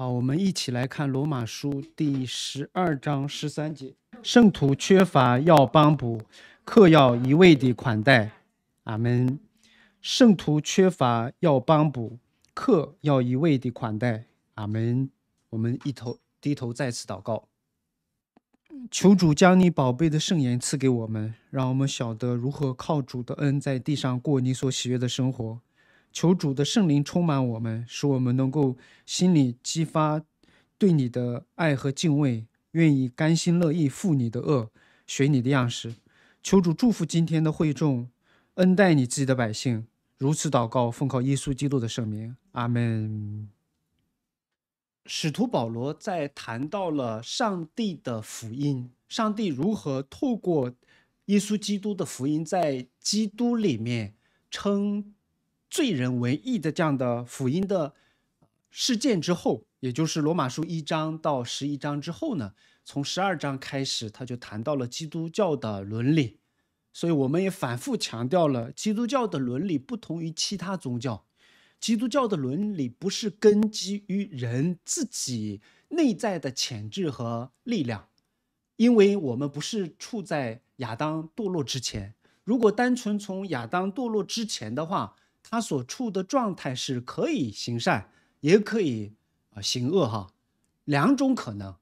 好，我们一起来看罗马书第十二章十三节：圣徒缺乏要帮补，客要一味的款待。俺们圣徒缺乏要帮补，客要一味的款待。俺们，我们一头低头再次祷告，求主将你宝贝的圣言赐给我们，让我们晓得如何靠主的恩在地上过你所喜悦的生活。求主的圣灵充满我们，使我们能够心里激发对你的爱和敬畏，愿意甘心乐意负你的恶，学你的样式。求主祝福今天的会众，恩待你自己的百姓。如此祷告，奉靠耶稣基督的圣名。阿门。使徒保罗在谈到了上帝的福音，上帝如何透过耶稣基督的福音，在基督里面称。罪人唯一的这样的福音的事件之后，也就是罗马书一章到十一章之后呢，从十二章开始，他就谈到了基督教的伦理。所以，我们也反复强调了，基督教的伦理不同于其他宗教。基督教的伦理不是根基于人自己内在的潜质和力量，因为我们不是处在亚当堕落之前。如果单纯从亚当堕落之前的话，他所处的状态是可以行善，也可以啊行恶哈，两种可能。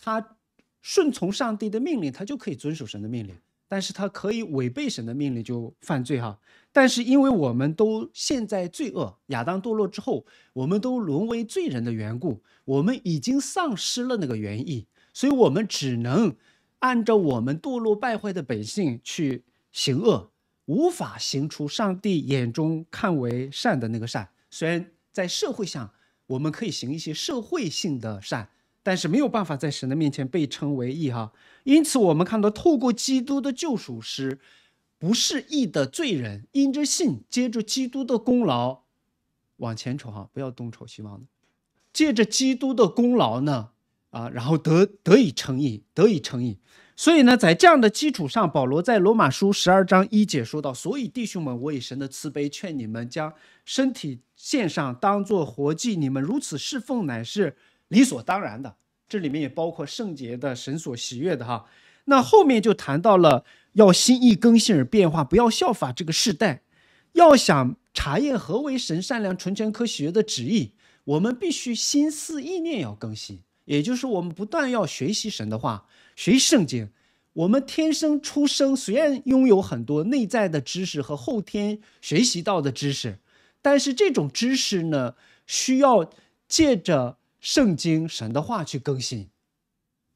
他顺从上帝的命令，他就可以遵守神的命令；但是他可以违背神的命令就犯罪哈。但是因为我们都现在罪恶，亚当堕落之后，我们都沦为罪人的缘故，我们已经丧失了那个原意，所以我们只能按照我们堕落败坏的本性去行恶。无法行出上帝眼中看为善的那个善，虽然在社会上我们可以行一些社会性的善，但是没有办法在神的面前被称为义哈。因此，我们看到，透过基督的救赎，时，不是义的罪人，因着信，借着基督的功劳往前瞅哈，不要东瞅西望的，借着基督的功劳呢，啊，然后得得以成义，得以成义。所以呢，在这样的基础上，保罗在罗马书十二章一节说到：“所以弟兄们，我以神的慈悲劝你们，将身体献上，当做活祭；你们如此侍奉，乃是理所当然的。这里面也包括圣洁的神所喜悦的哈。那后面就谈到了要心意更新而变化，不要效法这个世代。要想查验何为神善良、纯全、科学的旨意，我们必须心思意念要更新，也就是我们不断要学习神的话。”学习圣经，我们天生出生虽然拥有很多内在的知识和后天学习到的知识，但是这种知识呢，需要借着圣经神的话去更新，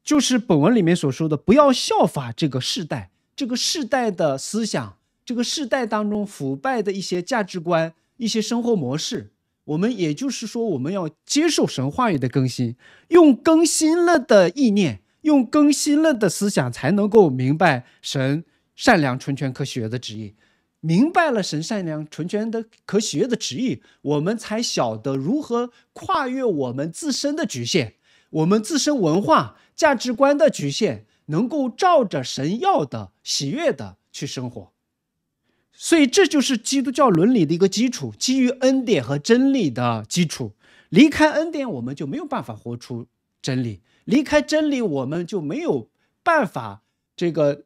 就是本文里面所说的，不要效法这个世代，这个世代的思想，这个世代当中腐败的一些价值观、一些生活模式。我们也就是说，我们要接受神话语的更新，用更新了的意念。用更新了的思想，才能够明白神善良、纯全、可喜悦的旨意。明白了神善良、纯全的可喜悦的旨意，我们才晓得如何跨越我们自身的局限，我们自身文化价值观的局限，能够照着神要的、喜悦的去生活。所以，这就是基督教伦理的一个基础，基于恩典和真理的基础。离开恩典，我们就没有办法活出真理。离开真理，我们就没有办法这个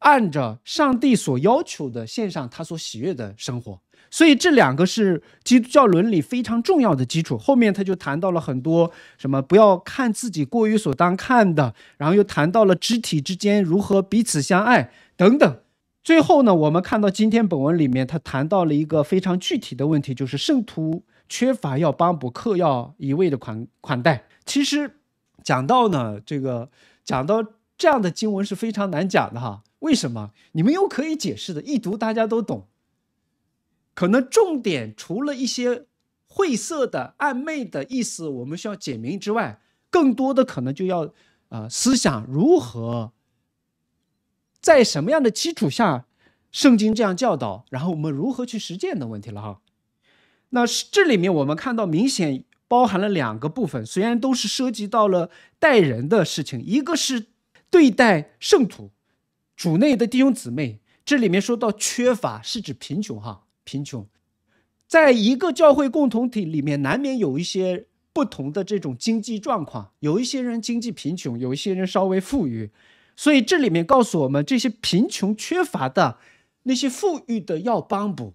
按着上帝所要求的献上他所喜悦的生活。所以这两个是基督教伦理非常重要的基础。后面他就谈到了很多什么不要看自己过于所当看的，然后又谈到了肢体之间如何彼此相爱等等。最后呢，我们看到今天本文里面他谈到了一个非常具体的问题，就是圣徒缺乏要帮补客要一味的款款待，其实。讲到呢，这个讲到这样的经文是非常难讲的哈。为什么？你们又可以解释的，一读大家都懂。可能重点除了一些晦涩的、暧昧的意思，我们需要解明之外，更多的可能就要啊，思想如何在什么样的基础下，圣经这样教导，然后我们如何去实践的问题了哈。那是这里面我们看到明显。包含了两个部分，虽然都是涉及到了待人的事情，一个是对待圣徒、主内的弟兄姊妹。这里面说到缺乏，是指贫穷哈，贫穷，在一个教会共同体里面，难免有一些不同的这种经济状况，有一些人经济贫穷，有一些人稍微富裕，所以这里面告诉我们，这些贫穷缺乏的那些富裕的要帮补。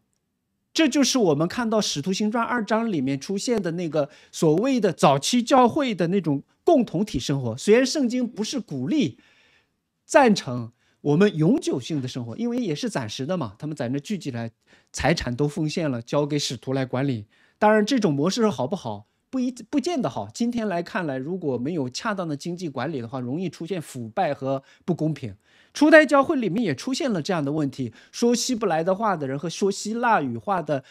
这就是我们看到《使徒行传》二章里面出现的那个所谓的早期教会的那种共同体生活。虽然圣经不是鼓励、赞成我们永久性的生活，因为也是暂时的嘛。他们在那聚集来，财产都奉献了，交给使徒来管理。当然，这种模式好不好，不一不见得好。今天来看来，如果没有恰当的经济管理的话，容易出现腐败和不公平。初代教会里面也出现了这样的问题：说希伯来的话的人和说希腊语话的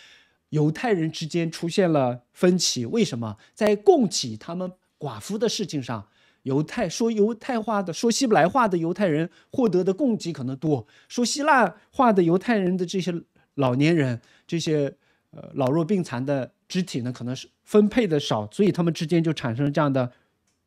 犹太人之间出现了分歧。为什么在供给他们寡妇的事情上，犹太说犹太话的、说希伯来话的犹太人获得的供给可能多，说希腊话的犹太人的这些老年人、这些呃老弱病残的肢体呢，可能是分配的少，所以他们之间就产生这样的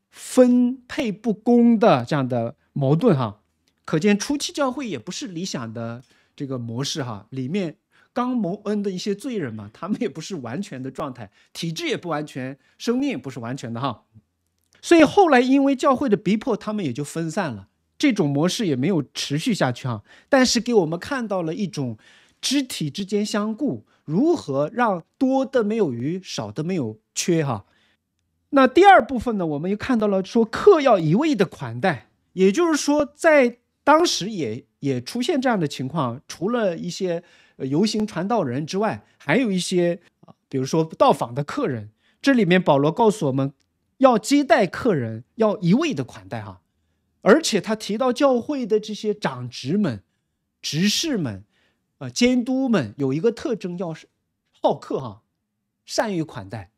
分配不公的这样的矛盾哈。可见初期教会也不是理想的这个模式哈，里面刚蒙恩的一些罪人嘛，他们也不是完全的状态，体质也不完全，生命也不是完全的哈，所以后来因为教会的逼迫，他们也就分散了，这种模式也没有持续下去哈。但是给我们看到了一种肢体之间相顾，如何让多的没有余，少的没有缺哈。那第二部分呢，我们又看到了说客要一味的款待，也就是说在。当时也也出现这样的情况，除了一些游行传道人之外，还有一些啊，比如说到访的客人。这里面保罗告诉我们要接待客人，要一味的款待哈，而且他提到教会的这些长职们、执事们、啊监督们有一个特征，要是好客哈，善于款待。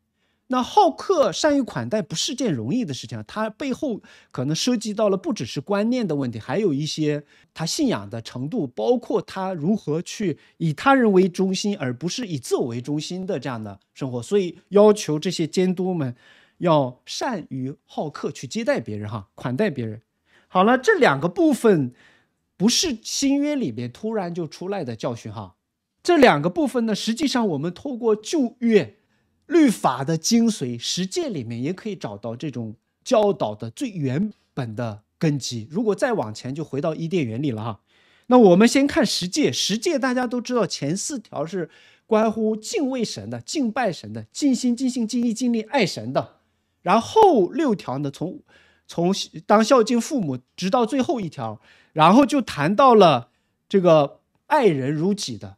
那好客、善于款待不是件容易的事情啊，它背后可能涉及到了不只是观念的问题，还有一些他信仰的程度，包括他如何去以他人为中心，而不是以自我为中心的这样的生活。所以要求这些监督们要善于好客去接待别人哈，款待别人。好了，这两个部分不是新约里面突然就出来的教训哈，这两个部分呢，实际上我们透过旧约。律法的精髓，实践里面也可以找到这种教导的最原本的根基。如果再往前，就回到伊甸园里了哈。那我们先看十诫，十诫大家都知道，前四条是关乎敬畏神的、敬拜神的、尽心、尽性、尽意、尽力爱神的。然后六条呢，从从当孝敬父母，直到最后一条，然后就谈到了这个爱人如己的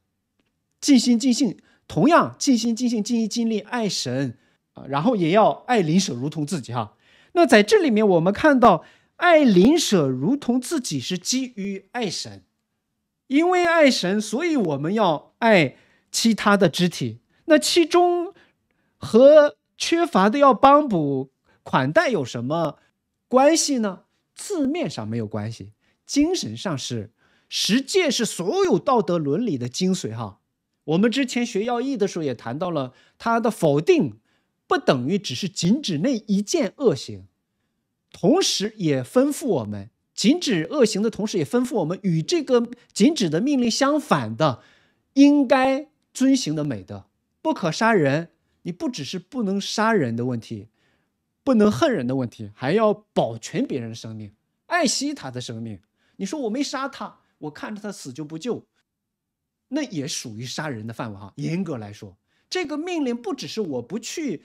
尽心尽性。同样尽心尽性尽意尽力爱神，啊，然后也要爱邻舍如同自己哈。那在这里面，我们看到爱邻舍如同自己是基于爱神，因为爱神，所以我们要爱其他的肢体。那其中和缺乏的要帮补款待有什么关系呢？字面上没有关系，精神上是实践是所有道德伦理的精髓哈。我们之前学《要义》的时候也谈到了，他的否定不等于只是禁止那一件恶行，同时也吩咐我们禁止恶行的同时，也吩咐我们与这个禁止的命令相反的，应该遵循的美德。不可杀人，你不只是不能杀人的问题，不能恨人的问题，还要保全别人的生命，爱惜他的生命。你说我没杀他，我看着他死就不救。那也属于杀人的范围哈。严格来说，这个命令不只是我不去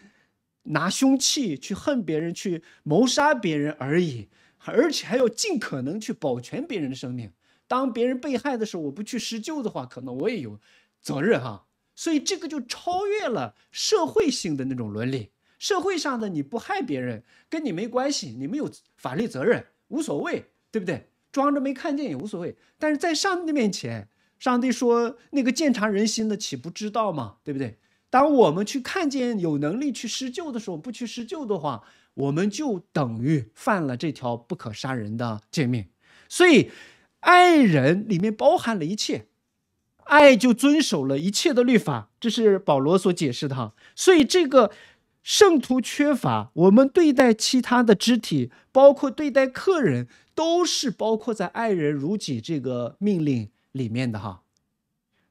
拿凶器去恨别人、去谋杀别人而已，而且还要尽可能去保全别人的生命。当别人被害的时候，我不去施救的话，可能我也有责任哈。所以这个就超越了社会性的那种伦理。社会上的你不害别人，跟你没关系，你没有法律责任，无所谓，对不对？装着没看见也无所谓。但是在上帝面前。上帝说：“那个鉴察人心的岂不知道吗？对不对？当我们去看见有能力去施救的时候，不去施救的话，我们就等于犯了这条不可杀人的诫命。所以，爱人里面包含了一切，爱就遵守了一切的律法。这是保罗所解释的哈。所以，这个圣徒缺乏，我们对待其他的肢体，包括对待客人，都是包括在爱人如己这个命令。”里面的哈，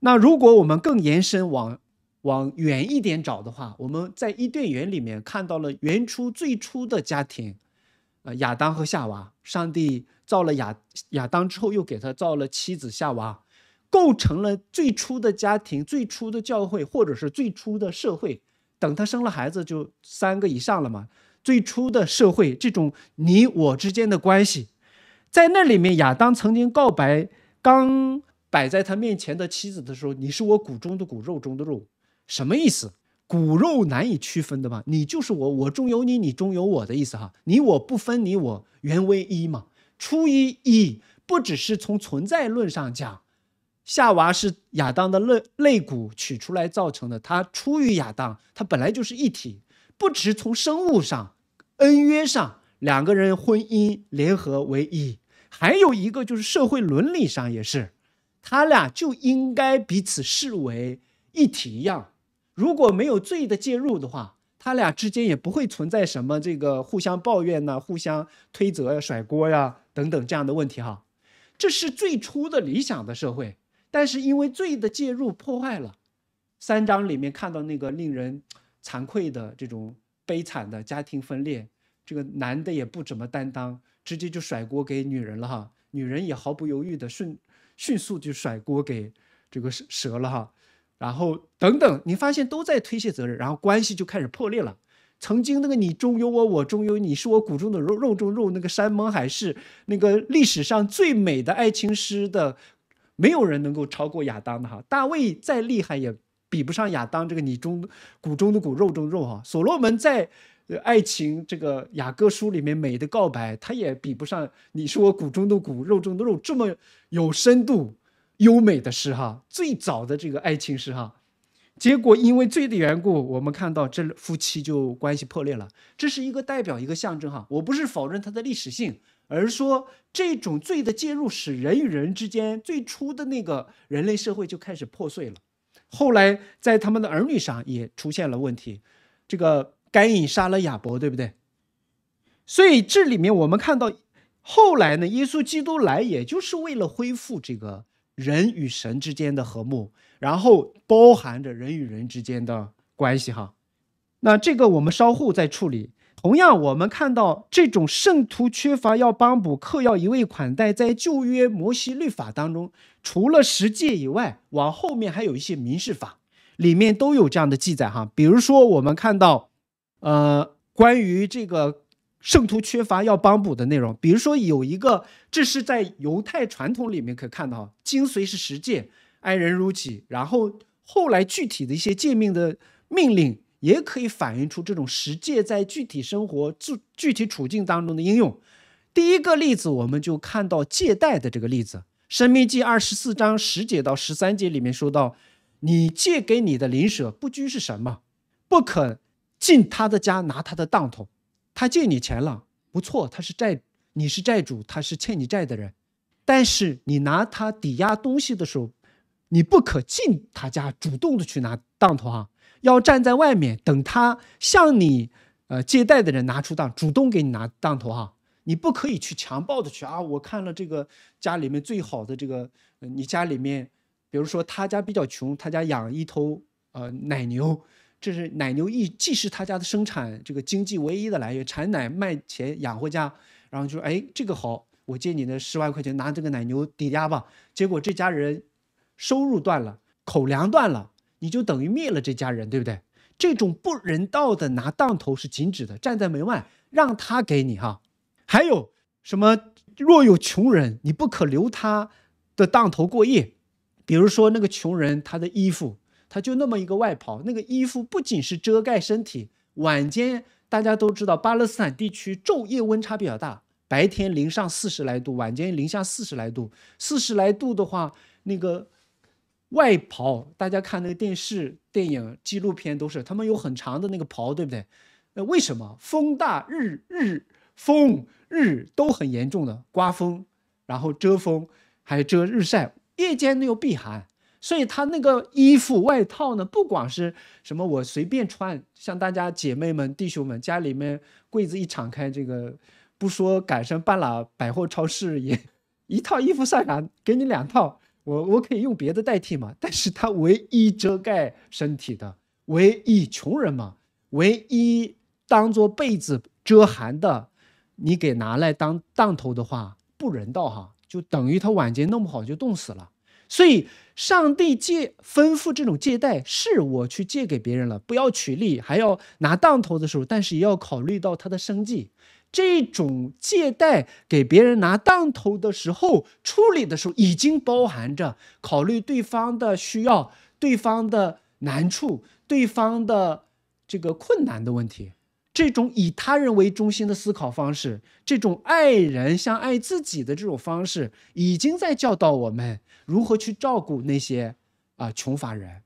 那如果我们更延伸，往往远一点找的话，我们在伊甸园里面看到了原初最初的家庭，呃，亚当和夏娃，上帝造了亚亚当之后，又给他造了妻子夏娃，构成了最初的家庭、最初的教会或者是最初的社会。等他生了孩子，就三个以上了嘛。最初的社会，这种你我之间的关系，在那里面，亚当曾经告白刚。摆在他面前的妻子的时候，你是我骨中的骨肉中的肉，什么意思？骨肉难以区分的嘛，你就是我，我中有你，你中有我的意思哈，你我不分，你我原为一嘛。出于一，不只是从存在论上讲，夏娃是亚当的肋肋骨取出来造成的，她出于亚当，她本来就是一体。不止从生物上、恩约上两个人婚姻联合为一，还有一个就是社会伦理上也是。他俩就应该彼此视为一体一样，如果没有罪的介入的话，他俩之间也不会存在什么这个互相抱怨呐、互相推责呀、甩锅呀等等这样的问题哈。这是最初的理想的社会，但是因为罪的介入破坏了。三章里面看到那个令人惭愧的这种悲惨的家庭分裂，这个男的也不怎么担当，直接就甩锅给女人了哈，女人也毫不犹豫的顺。迅速就甩锅给这个蛇了哈，然后等等，你发现都在推卸责任，然后关系就开始破裂了。曾经那个你中有我，我中有你，是我骨中的肉，肉中肉，那个山盟海誓，那个历史上最美的爱情诗的，没有人能够超过亚当的哈，大卫再厉害也。比不上亚当这个你中骨中的骨肉中的肉哈，所罗门在爱情这个雅歌书里面美的告白，他也比不上你是我骨中的骨肉中的肉这么有深度优美的诗哈。最早的这个爱情诗哈，结果因为罪的缘故，我们看到这夫妻就关系破裂了。这是一个代表一个象征哈，我不是否认它的历史性，而说这种罪的介入使人与人之间最初的那个人类社会就开始破碎了。后来在他们的儿女上也出现了问题，这个该隐杀了亚伯，对不对？所以这里面我们看到，后来呢，耶稣基督来也就是为了恢复这个人与神之间的和睦，然后包含着人与人之间的关系哈。那这个我们稍后再处理。同样，我们看到这种圣徒缺乏要帮补，克要一味款待，在旧约摩西律法当中。除了十诫以外，往后面还有一些民事法，里面都有这样的记载哈。比如说，我们看到，呃，关于这个圣徒缺乏要帮补的内容，比如说有一个，这是在犹太传统里面可以看到精髓是十诫，爱人如己，然后后来具体的一些诫命的命令，也可以反映出这种十诫在具体生活、具具体处境当中的应用。第一个例子，我们就看到借贷的这个例子。生命记》二十四章十节到十三节里面说到，你借给你的邻舍不拘是什么？不肯进他的家拿他的当头，他借你钱了，不错，他是债，你是债主，他是欠你债的人。但是你拿他抵押东西的时候，你不可进他家主动的去拿当头啊，要站在外面等他向你呃借贷的人拿出当，主动给你拿当头啊。你不可以去强暴的去啊！我看了这个家里面最好的这个，你家里面，比如说他家比较穷，他家养一头呃奶牛，这是奶牛一既是他家的生产这个经济唯一的来源，产奶卖钱养活家，然后就说哎这个好，我借你的十万块钱拿这个奶牛抵押吧。结果这家人收入断了，口粮断了，你就等于灭了这家人，对不对？这种不人道的拿当头是禁止的，站在门外让他给你哈。还有什么？若有穷人，你不可留他的当头过夜。比如说那个穷人，他的衣服，他就那么一个外袍。那个衣服不仅是遮盖身体，晚间大家都知道，巴勒斯坦地区昼夜温差比较大，白天零上四十来度，晚间零下四十来度。四十来度的话，那个外袍，大家看那个电视、电影、纪录片都是，他们有很长的那个袍，对不对？那为什么风大日日风？日都很严重的，刮风，然后遮风，还遮日晒。夜间呢又避寒，所以他那个衣服外套呢，不管是什么，我随便穿。像大家姐妹们、弟兄们，家里面柜子一敞开，这个不说赶上半拉百货超市，也 一套衣服算啥？给你两套，我我可以用别的代替嘛。但是它唯一遮盖身体的，唯一穷人嘛，唯一当做被子遮寒的。你给拿来当当头的话，不人道哈，就等于他晚间弄不好就冻死了。所以上帝借吩咐这种借贷，是我去借给别人了，不要取利，还要拿当头的时候，但是也要考虑到他的生计。这种借贷给别人拿当头的时候，处理的时候已经包含着考虑对方的需要、对方的难处、对方的这个困难的问题。这种以他人为中心的思考方式，这种爱人像爱自己的这种方式，已经在教导我们如何去照顾那些啊穷乏人。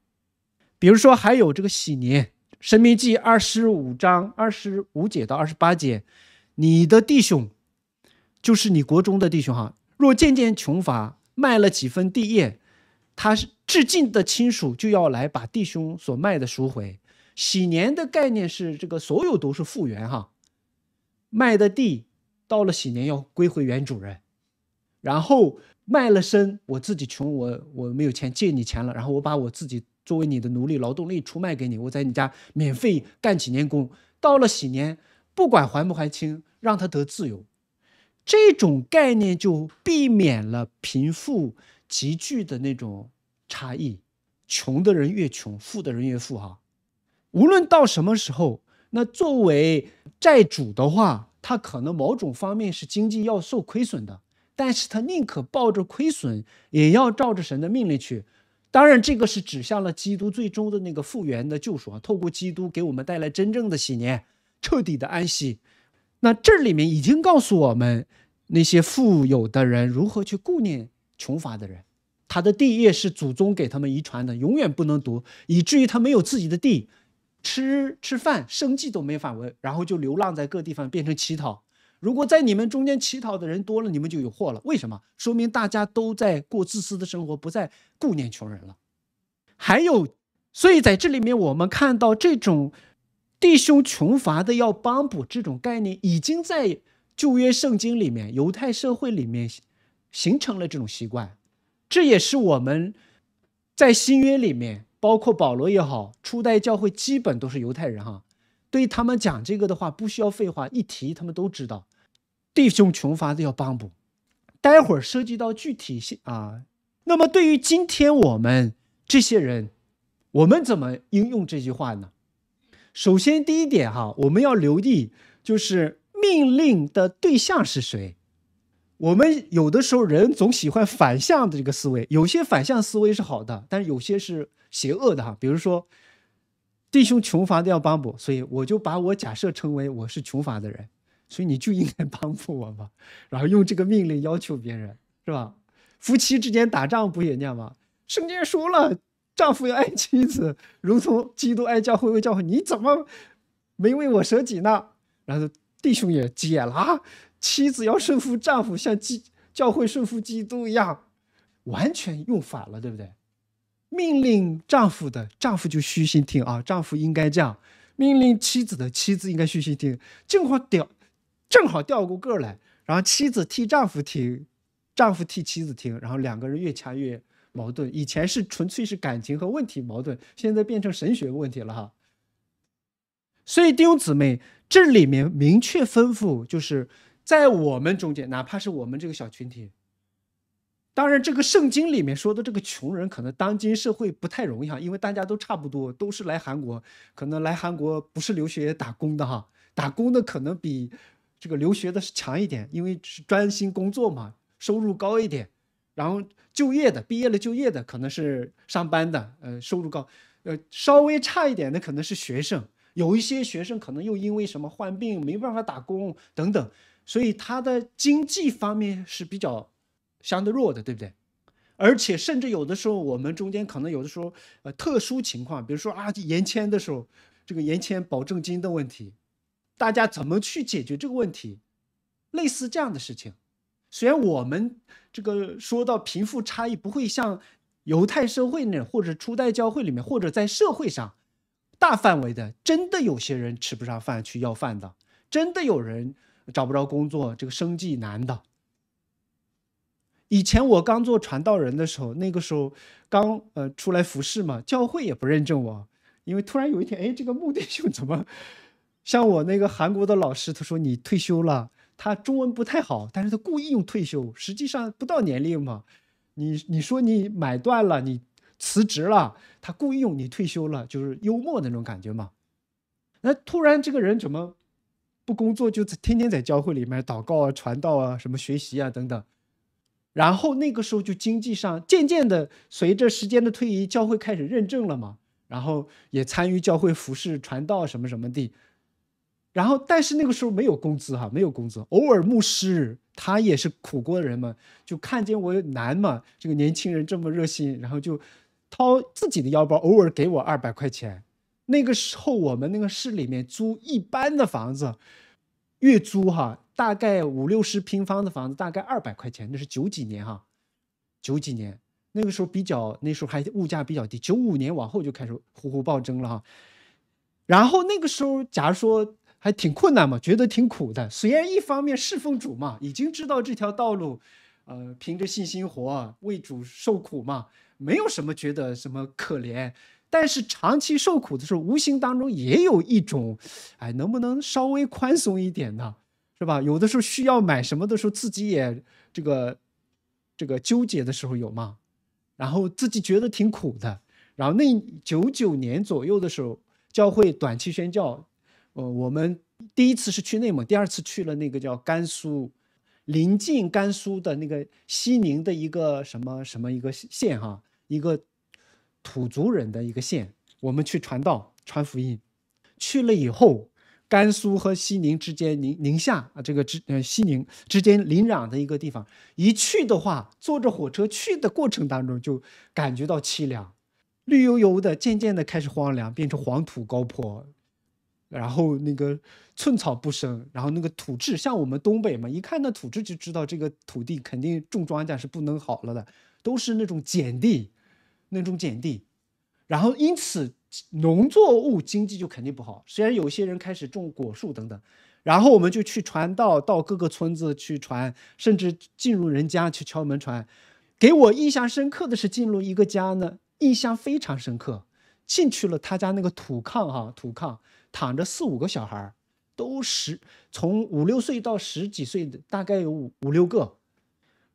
比如说，还有这个《喜年，《生命记》二十五章二十五节到二十八节，你的弟兄就是你国中的弟兄哈。若渐渐穷乏，卖了几分地业，他是至近的亲属就要来把弟兄所卖的赎回。禧年的概念是这个，所有都是复原哈，卖的地到了禧年要归回原主人，然后卖了身，我自己穷，我我没有钱借你钱了，然后我把我自己作为你的奴隶劳动力出卖给你，我在你家免费干几年工，到了禧年不管还不还清，让他得自由，这种概念就避免了贫富急剧的那种差异，穷的人越穷，富的人越富哈。无论到什么时候，那作为债主的话，他可能某种方面是经济要受亏损的，但是他宁可抱着亏损，也要照着神的命令去。当然，这个是指向了基督最终的那个复原的救赎，透过基督给我们带来真正的喜年，彻底的安息。那这里面已经告诉我们，那些富有的人如何去顾念穷乏的人，他的地业是祖宗给他们遗传的，永远不能夺，以至于他没有自己的地。吃吃饭，生计都没法维，然后就流浪在各地方，变成乞讨。如果在你们中间乞讨的人多了，你们就有祸了。为什么？说明大家都在过自私的生活，不再顾念穷人了。还有，所以在这里面，我们看到这种弟兄穷乏的要帮补这种概念，已经在旧约圣经里面、犹太社会里面形成了这种习惯。这也是我们在新约里面。包括保罗也好，初代教会基本都是犹太人哈，对他们讲这个的话，不需要废话，一提他们都知道，弟兄穷乏的要帮补，待会儿涉及到具体性啊，那么对于今天我们这些人，我们怎么应用这句话呢？首先第一点哈，我们要留意就是命令的对象是谁。我们有的时候人总喜欢反向的这个思维，有些反向思维是好的，但是有些是。邪恶的哈，比如说，弟兄穷乏的要帮补，所以我就把我假设成为我是穷乏的人，所以你就应该帮扶我嘛，然后用这个命令要求别人，是吧？夫妻之间打仗不也那样吗？圣经说了，丈夫要爱妻子，如同基督爱教会为教会，你怎么没为我舍己呢？然后弟兄也解了，妻子要顺服丈夫，像基教会顺服基督一样，完全用反了，对不对？命令丈夫的丈夫就虚心听啊，丈夫应该这样；命令妻子的妻子应该虚心听，正好调，正好调过个来，然后妻子替丈夫听，丈夫替妻子听，然后两个人越掐越矛盾。以前是纯粹是感情和问题矛盾，现在变成神学问题了哈。所以弟兄姊妹，这里面明确吩咐，就是在我们中间，哪怕是我们这个小群体。当然，这个圣经里面说的这个穷人，可能当今社会不太容易哈，因为大家都差不多，都是来韩国，可能来韩国不是留学打工的哈，打工的可能比这个留学的是强一点，因为是专心工作嘛，收入高一点。然后就业的，毕业了就业的可能是上班的，呃，收入高，呃，稍微差一点的可能是学生，有一些学生可能又因为什么患病没办法打工等等，所以他的经济方面是比较。相对弱的，对不对？而且甚至有的时候，我们中间可能有的时候，呃，特殊情况，比如说啊，延签的时候，这个延签保证金的问题，大家怎么去解决这个问题？类似这样的事情，虽然我们这个说到贫富差异，不会像犹太社会那或者初代教会里面，或者在社会上大范围的，真的有些人吃不上饭去要饭的，真的有人找不着工作，这个生计难的。以前我刚做传道人的时候，那个时候刚呃出来服侍嘛，教会也不认证我，因为突然有一天，哎，这个目的性怎么像我那个韩国的老师，他说你退休了，他中文不太好，但是他故意用退休，实际上不到年龄嘛，你你说你买断了，你辞职了，他故意用你退休了，就是幽默那种感觉嘛。那突然这个人怎么不工作，就天天在教会里面祷告啊、传道啊、什么学习啊等等。然后那个时候就经济上渐渐的，随着时间的推移，教会开始认证了嘛，然后也参与教会服饰、传道什么什么的。然后，但是那个时候没有工资哈，没有工资。偶尔牧师他也是苦过人嘛，就看见我难嘛，这个年轻人这么热心，然后就掏自己的腰包，偶尔给我二百块钱。那个时候我们那个市里面租一般的房子，月租哈。大概五六十平方的房子，大概二百块钱，那是九几年哈，九几年那个时候比较，那时候还物价比较低。九五年往后就开始呼呼暴增了哈。然后那个时候，假如说还挺困难嘛，觉得挺苦的。虽然一方面侍奉主嘛，已经知道这条道路，呃，凭着信心活，为主受苦嘛，没有什么觉得什么可怜。但是长期受苦的时候，无形当中也有一种，哎，能不能稍微宽松一点呢？是吧？有的时候需要买什么的时候，自己也这个，这个纠结的时候有嘛？然后自己觉得挺苦的。然后那九九年左右的时候，教会短期宣教，呃，我们第一次是去内蒙，第二次去了那个叫甘肃，临近甘肃的那个西宁的一个什么什么一个县哈，一个土族人的一个县，我们去传道传福音，去了以后。甘肃和西宁之间，宁宁夏啊，这个之呃西宁之间临壤的一个地方，一去的话，坐着火车去的过程当中就感觉到凄凉，绿油油的，渐渐的开始荒凉，变成黄土高坡，然后那个寸草不生，然后那个土质像我们东北嘛，一看那土质就知道这个土地肯定种庄稼是不能好了的，都是那种碱地，那种碱地，然后因此。农作物经济就肯定不好，虽然有些人开始种果树等等，然后我们就去传道，到各个村子去传，甚至进入人家去敲门传。给我印象深刻的是进入一个家呢，印象非常深刻。进去了他家那个土炕哈，土炕躺着四五个小孩，都十从五六岁到十几岁的，大概有五五六个，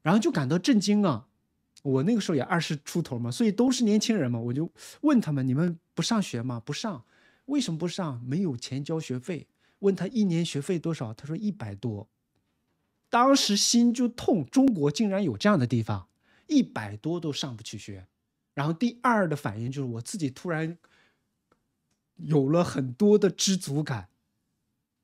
然后就感到震惊啊。我那个时候也二十出头嘛，所以都是年轻人嘛，我就问他们你们。不上学吗？不上，为什么不上？没有钱交学费。问他一年学费多少，他说一百多。当时心就痛，中国竟然有这样的地方，一百多都上不去学。然后第二的反应就是，我自己突然有了很多的知足感，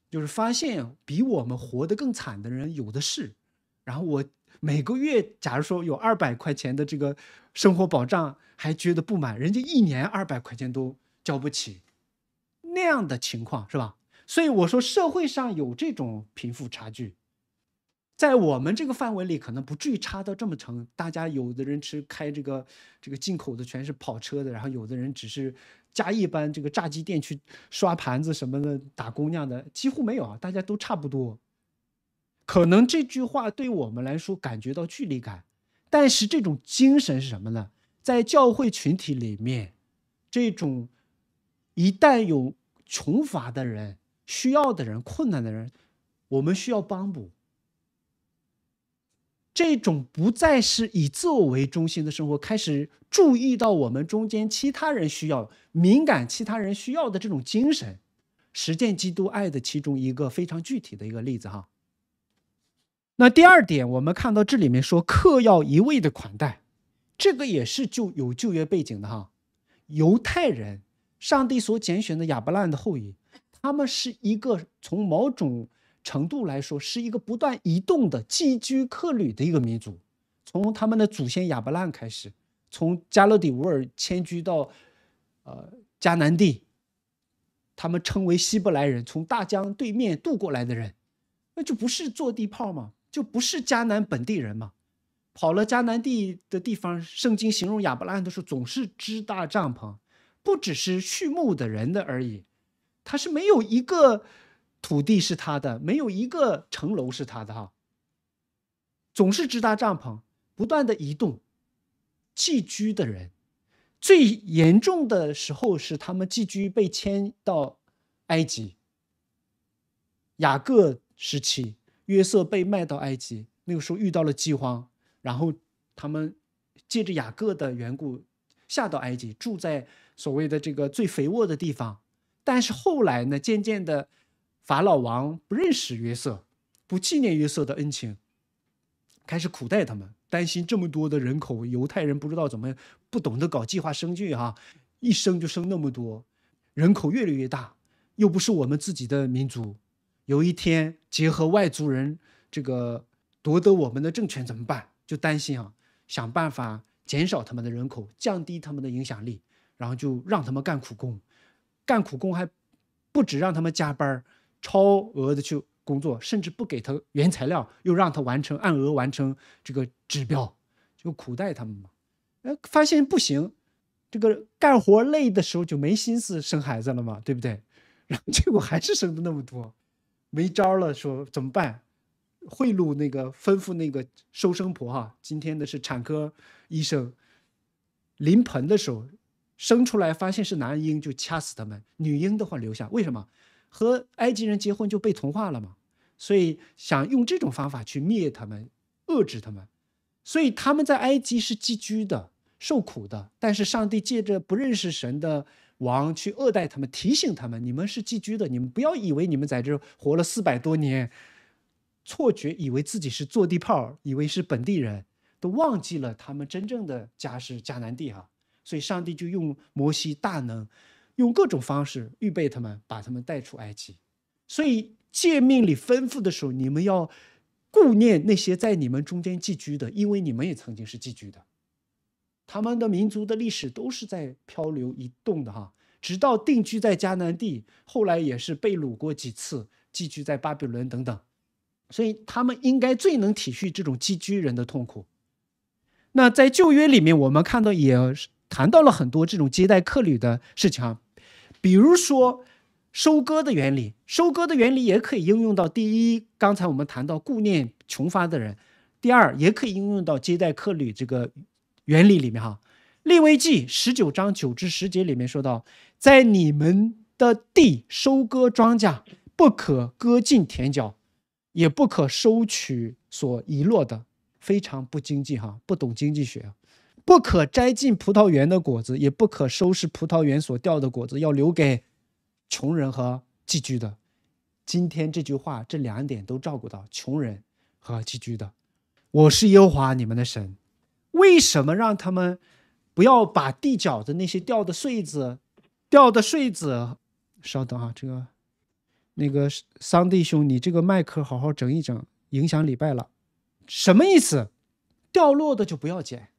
就是发现比我们活得更惨的人有的是。然后我每个月，假如说有二百块钱的这个。生活保障还觉得不满，人家一年二百块钱都交不起，那样的情况是吧？所以我说，社会上有这种贫富差距，在我们这个范围里，可能不至于差到这么成。大家有的人吃开这个这个进口的，全是跑车的，然后有的人只是加一班这个炸鸡店去刷盘子什么的打工那样的几乎没有啊，大家都差不多。可能这句话对我们来说感觉到距离感。但是这种精神是什么呢？在教会群体里面，这种一旦有穷乏的人、需要的人、困难的人，我们需要帮补。这种不再是以自我为中心的生活，开始注意到我们中间其他人需要、敏感其他人需要的这种精神，实践基督爱的其中一个非常具体的一个例子哈。那第二点，我们看到这里面说客要一味的款待，这个也是就有旧约背景的哈，犹太人，上帝所拣选的亚伯拉罕的后裔，他们是一个从某种程度来说是一个不断移动的寄居客旅的一个民族。从他们的祖先亚伯拉罕开始，从加勒底乌尔迁居到呃迦南地，他们称为希伯来人，从大江对面渡过来的人，那就不是坐地炮吗？就不是迦南本地人嘛，跑了迦南地的地方。圣经形容亚伯拉罕的时候，总是支搭帐篷，不只是畜牧的人的而已。他是没有一个土地是他的，没有一个城楼是他的哈。总是支搭帐篷，不断的移动，寄居的人。最严重的时候是他们寄居被迁到埃及，雅各时期。约瑟被卖到埃及，那个时候遇到了饥荒，然后他们借着雅各的缘故下到埃及，住在所谓的这个最肥沃的地方。但是后来呢，渐渐的法老王不认识约瑟，不纪念约瑟的恩情，开始苦待他们，担心这么多的人口，犹太人不知道怎么不懂得搞计划生育哈，一生就生那么多，人口越来越大，又不是我们自己的民族。有一天，结合外族人这个夺得我们的政权怎么办？就担心啊，想办法减少他们的人口，降低他们的影响力，然后就让他们干苦工，干苦工还不止让他们加班，超额的去工作，甚至不给他原材料，又让他完成按额完成这个指标，就苦待他们嘛。哎，发现不行，这个干活累的时候就没心思生孩子了嘛，对不对？然 后结果还是生的那么多。没招了，说怎么办？贿赂那个，吩咐那个收生婆哈。今天的是产科医生，临盆的时候生出来发现是男婴，就掐死他们；女婴的话留下。为什么？和埃及人结婚就被同化了嘛，所以想用这种方法去灭他们，遏制他们。所以他们在埃及是寄居的，受苦的。但是上帝借着不认识神的。王去恶待他们，提醒他们：你们是寄居的，你们不要以为你们在这活了四百多年，错觉，以为自己是坐地炮，以为是本地人，都忘记了他们真正的家是迦南地哈。所以上帝就用摩西大能，用各种方式预备他们，把他们带出埃及。所以诫命里吩咐的时候，你们要顾念那些在你们中间寄居的，因为你们也曾经是寄居的。他们的民族的历史都是在漂流移动的哈，直到定居在迦南地，后来也是被掳过几次，寄居在巴比伦等等，所以他们应该最能体恤这种寄居人的痛苦。那在旧约里面，我们看到也谈到了很多这种接待客旅的事情，比如说收割的原理，收割的原理也可以应用到第一，刚才我们谈到顾念穷乏的人；第二，也可以应用到接待客旅这个。原理里面哈，利未记十九章九至十节里面说到，在你们的地收割庄稼，不可割尽田角，也不可收取所遗落的，非常不经济哈，不懂经济学，不可摘尽葡萄园的果子，也不可收拾葡萄园所掉的果子，要留给穷人和寄居的。今天这句话，这两点都照顾到穷人和寄居的。我是优华，你们的神。为什么让他们不要把地角的那些掉的穗子、掉的穗子？稍等啊，这个那个桑弟兄，你这个麦克好好整一整，影响礼拜了，什么意思？掉落的就不要捡。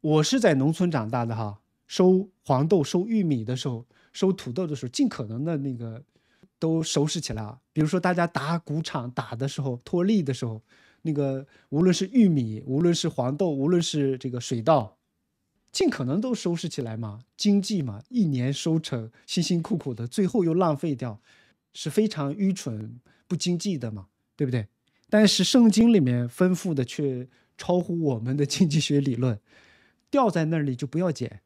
我是在农村长大的哈，收黄豆、收玉米的时候，收土豆的时候，尽可能的那个都收拾起来。啊。比如说大家打谷场打的时候，脱粒的时候。那个，无论是玉米，无论是黄豆，无论是这个水稻，尽可能都收拾起来嘛，经济嘛，一年收成，辛辛苦苦的，最后又浪费掉，是非常愚蠢、不经济的嘛，对不对？但是圣经里面吩咐的却超乎我们的经济学理论，掉在那里就不要捡，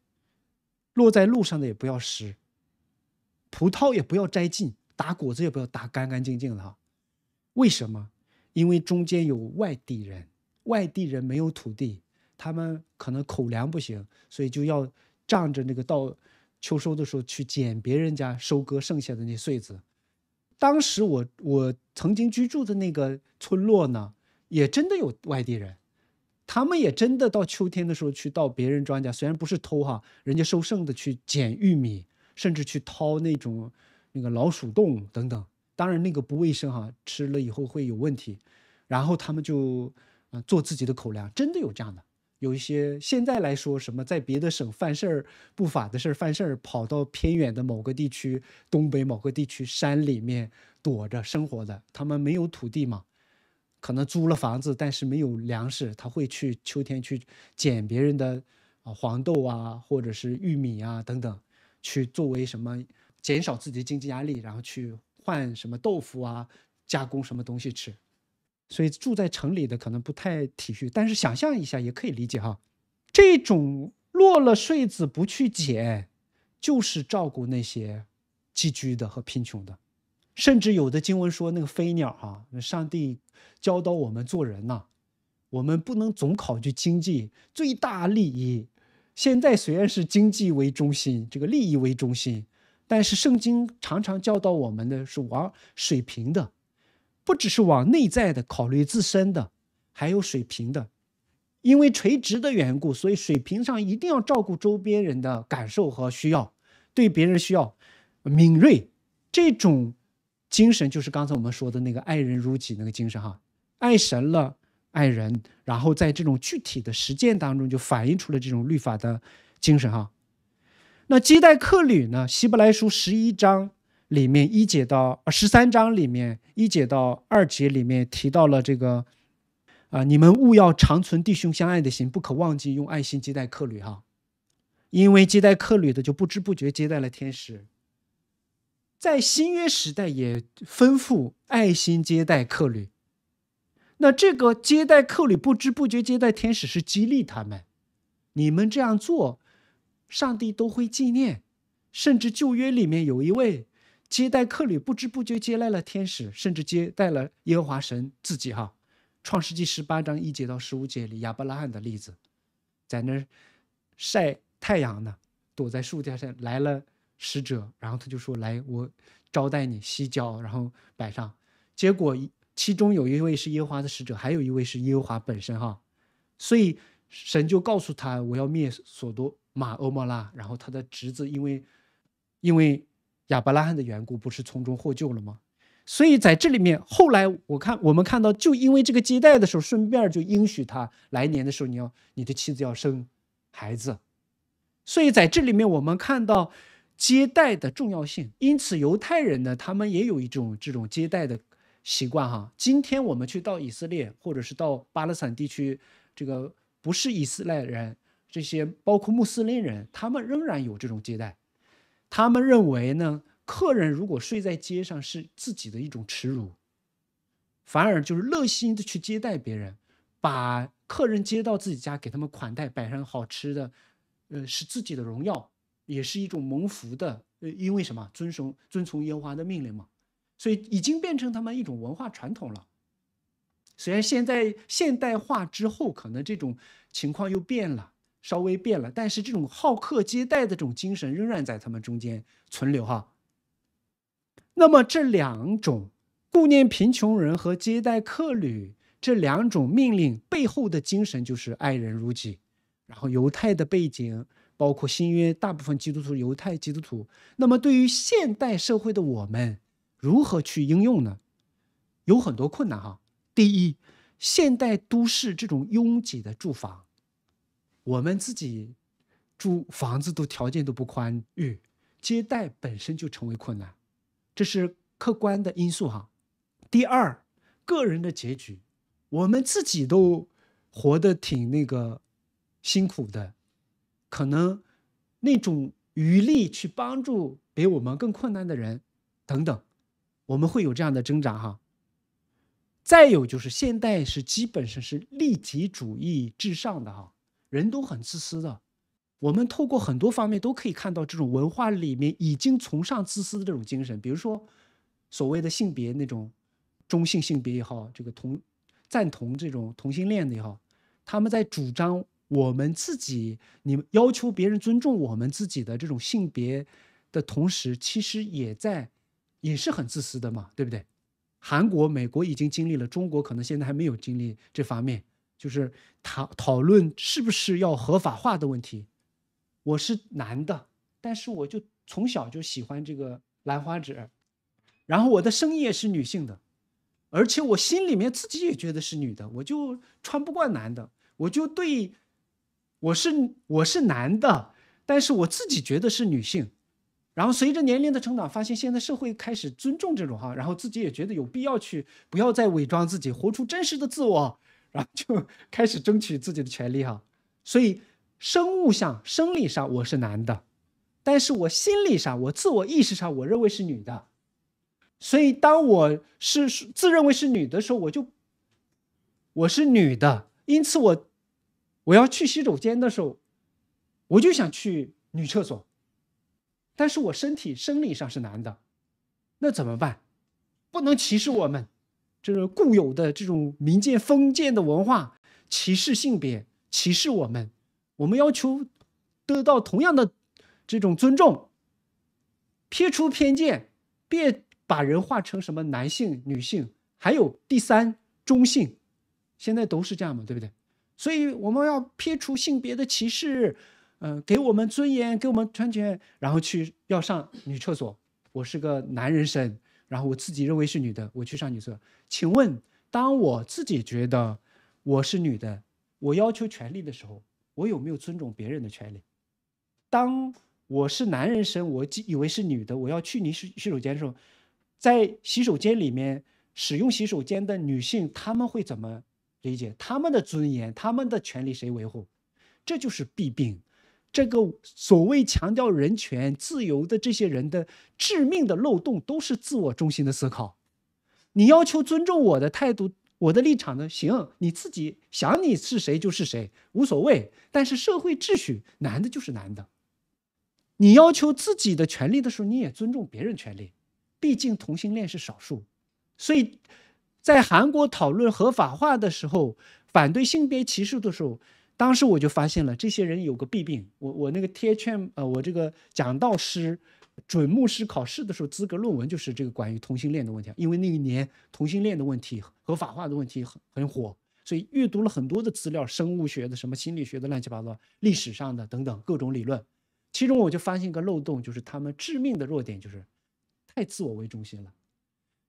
落在路上的也不要拾，葡萄也不要摘尽，打果子也不要打干干净净的哈，为什么？因为中间有外地人，外地人没有土地，他们可能口粮不行，所以就要仗着那个到秋收的时候去捡别人家收割剩下的那穗子。当时我我曾经居住的那个村落呢，也真的有外地人，他们也真的到秋天的时候去到别人庄稼，虽然不是偷哈，人家收剩的去捡玉米，甚至去掏那种那个老鼠洞等等。当然，那个不卫生哈，吃了以后会有问题。然后他们就啊做自己的口粮，真的有这样的，有一些现在来说什么在别的省犯事儿、不法的事儿、犯事儿，跑到偏远的某个地区，东北某个地区山里面躲着生活的，他们没有土地嘛，可能租了房子，但是没有粮食，他会去秋天去捡别人的啊黄豆啊，或者是玉米啊等等，去作为什么减少自己的经济压力，然后去。换什么豆腐啊？加工什么东西吃？所以住在城里的可能不太体恤，但是想象一下也可以理解哈。这种落了税子不去捡，就是照顾那些寄居的和贫穷的。甚至有的经文说，那个飞鸟哈，上帝教导我们做人呐，我们不能总考虑经济最大利益。现在虽然是经济为中心，这个利益为中心。但是圣经常常教导我们的是往水平的，不只是往内在的考虑自身的，还有水平的。因为垂直的缘故，所以水平上一定要照顾周边人的感受和需要，对别人需要敏锐。这种精神就是刚才我们说的那个爱人如己那个精神哈，爱神了，爱人，然后在这种具体的实践当中就反映出了这种律法的精神哈。那接待客旅呢？希伯来书十一章里面一节到十三章里面一节到二节里面提到了这个，啊，你们勿要长存弟兄相爱的心，不可忘记用爱心接待客旅哈，因为接待客旅的就不知不觉接待了天使。在新约时代也吩咐爱心接待客旅，那这个接待客旅不知不觉接待天使是激励他们，你们这样做。上帝都会纪念，甚至旧约里面有一位接待客旅，不知不觉接待了天使，甚至接待了耶和华神自己。哈，创世纪十八章一节到十五节里亚伯拉罕的例子，在那儿晒太阳呢，躲在树架上来了使者，然后他就说：“来，我招待你洗脚，然后摆上。”结果其中有一位是耶和华的使者，还有一位是耶和华本身。哈，所以神就告诉他：“我要灭所多。”马欧莫拉，然后他的侄子因为因为亚伯拉罕的缘故，不是从中获救了吗？所以在这里面，后来我看我们看到，就因为这个接待的时候，顺便就应许他来年的时候，你要你的妻子要生孩子。所以在这里面，我们看到接待的重要性。因此，犹太人呢，他们也有一种这种接待的习惯哈。今天我们去到以色列，或者是到巴勒斯坦地区，这个不是以色列人。这些包括穆斯林人，他们仍然有这种接待。他们认为呢，客人如果睡在街上是自己的一种耻辱，反而就是热心的去接待别人，把客人接到自己家，给他们款待，摆上好吃的，呃，是自己的荣耀，也是一种蒙福的。呃，因为什么？遵守遵从耶和华的命令嘛。所以已经变成他们一种文化传统了。虽然现在现代化之后，可能这种情况又变了。稍微变了，但是这种好客接待的这种精神仍然在他们中间存留哈。那么这两种顾念贫穷人和接待客旅这两种命令背后的精神就是爱人如己。然后犹太的背景，包括新约大部分基督徒、犹太基督徒。那么对于现代社会的我们，如何去应用呢？有很多困难哈。第一，现代都市这种拥挤的住房。我们自己住房子都条件都不宽裕，接待本身就成为困难，这是客观的因素哈。第二，个人的结局，我们自己都活得挺那个辛苦的，可能那种余力去帮助比我们更困难的人等等，我们会有这样的挣扎哈。再有就是，现代是基本上是利己主义至上的哈。人都很自私的，我们透过很多方面都可以看到，这种文化里面已经崇尚自私的这种精神。比如说，所谓的性别那种中性性别也好，这个同赞同这种同性恋的也好，他们在主张我们自己，你们要求别人尊重我们自己的这种性别的同时，其实也在也是很自私的嘛，对不对？韩国、美国已经经历了，中国可能现在还没有经历这方面。就是讨讨论是不是要合法化的问题。我是男的，但是我就从小就喜欢这个兰花指，然后我的声音也是女性的，而且我心里面自己也觉得是女的，我就穿不惯男的，我就对，我是我是男的，但是我自己觉得是女性。然后随着年龄的成长，发现现在社会开始尊重这种哈，然后自己也觉得有必要去不要再伪装自己，活出真实的自我。然后就 开始争取自己的权利哈，所以生物上、生理上我是男的，但是我心理上、我自我意识上，我认为是女的。所以当我是自认为是女的时候，我就我是女的。因此我我要去洗手间的时候，我就想去女厕所。但是我身体生理上是男的，那怎么办？不能歧视我们。这个固有的这种民间封建的文化歧视性别歧视我们，我们要求得到同样的这种尊重。撇除偏见，别把人化成什么男性、女性，还有第三中性，现在都是这样嘛，对不对？所以我们要撇除性别的歧视，嗯，给我们尊严，给我们穿权，然后去要上女厕所。我是个男人身，然后我自己认为是女的，我去上女厕。请问，当我自己觉得我是女的，我要求权利的时候，我有没有尊重别人的权利？当我是男人身，我以为是女的，我要去你洗洗手间的时候，在洗手间里面使用洗手间的女性，他们会怎么理解？他们的尊严、他们的权利谁维护？这就是弊病。这个所谓强调人权自由的这些人的致命的漏洞，都是自我中心的思考。你要求尊重我的态度，我的立场呢？行，你自己想你是谁就是谁，无所谓。但是社会秩序难的就是难的。你要求自己的权利的时候，你也尊重别人权利，毕竟同性恋是少数，所以，在韩国讨论合法化的时候，反对性别歧视的时候，当时我就发现了这些人有个弊病。我我那个 T H M 呃，我这个讲道师。准牧师考试的时候，资格论文就是这个关于同性恋的问题，因为那一年同性恋的问题合法化的问题很很火，所以阅读了很多的资料，生物学的、什么心理学的、乱七八糟、历史上的等等各种理论。其中我就发现一个漏洞，就是他们致命的弱点就是太自我为中心了，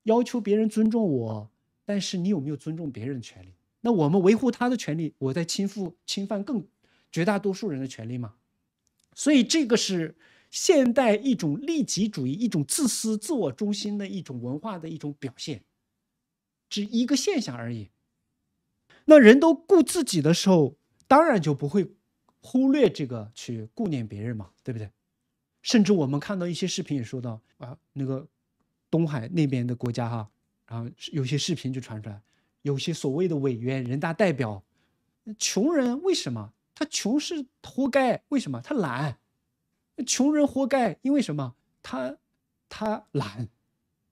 要求别人尊重我，但是你有没有尊重别人的权利？那我们维护他的权利，我在侵犯侵犯更绝大多数人的权利吗？所以这个是。现代一种利己主义、一种自私、自我中心的一种文化的一种表现，只一个现象而已。那人都顾自己的时候，当然就不会忽略这个去顾念别人嘛，对不对？甚至我们看到一些视频也说到啊，那个东海那边的国家哈，然后有些视频就传出来，有些所谓的委员、人大代表，穷人为什么他穷是活该？为什么他懒？穷人活该，因为什么？他，他懒，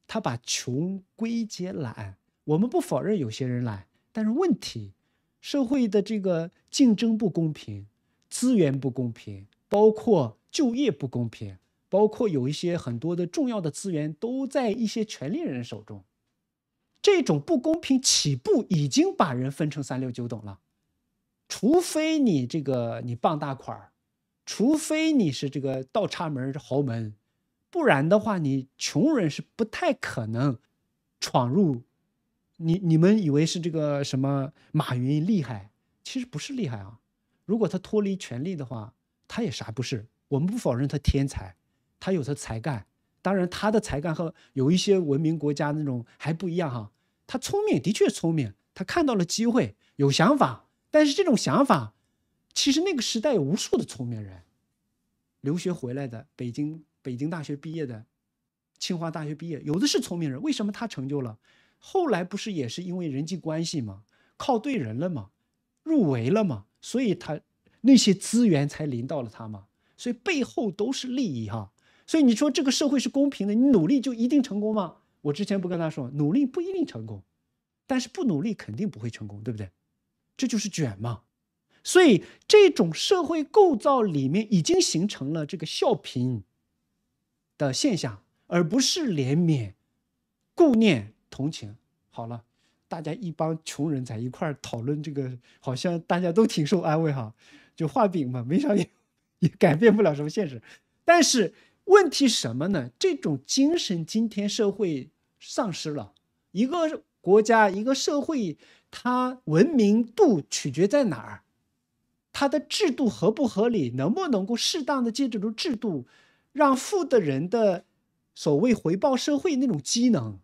他把穷归结懒。我们不否认有些人懒，但是问题，社会的这个竞争不公平，资源不公平，包括就业不公平，包括有一些很多的重要的资源都在一些权利人手中。这种不公平起步已经把人分成三六九等了，除非你这个你傍大款儿。除非你是这个倒插门豪门，不然的话，你穷人是不太可能闯入。你你们以为是这个什么马云厉害，其实不是厉害啊。如果他脱离权力的话，他也啥不是。我们不否认他天才，他有他才干。当然，他的才干和有一些文明国家那种还不一样哈。他聪明，的确聪明，他看到了机会，有想法，但是这种想法。其实那个时代有无数的聪明人，留学回来的，北京北京大学毕业的，清华大学毕业，有的是聪明人。为什么他成就了？后来不是也是因为人际关系吗？靠对人了吗？入围了吗？所以他那些资源才临到了他嘛。所以背后都是利益哈。所以你说这个社会是公平的，你努力就一定成功吗？我之前不跟他说，努力不一定成功，但是不努力肯定不会成功，对不对？这就是卷嘛。所以，这种社会构造里面已经形成了这个笑贫的现象，而不是怜悯、顾念、同情。好了，大家一帮穷人在一块儿讨论这个，好像大家都挺受安慰哈，就画饼嘛，没啥用，也改变不了什么现实。但是问题什么呢？这种精神今天社会丧失了。一个国家、一个社会，它文明度取决在哪儿？他的制度合不合理，能不能够适当的借助这种制度，让富的人的所谓回报社会那种机能，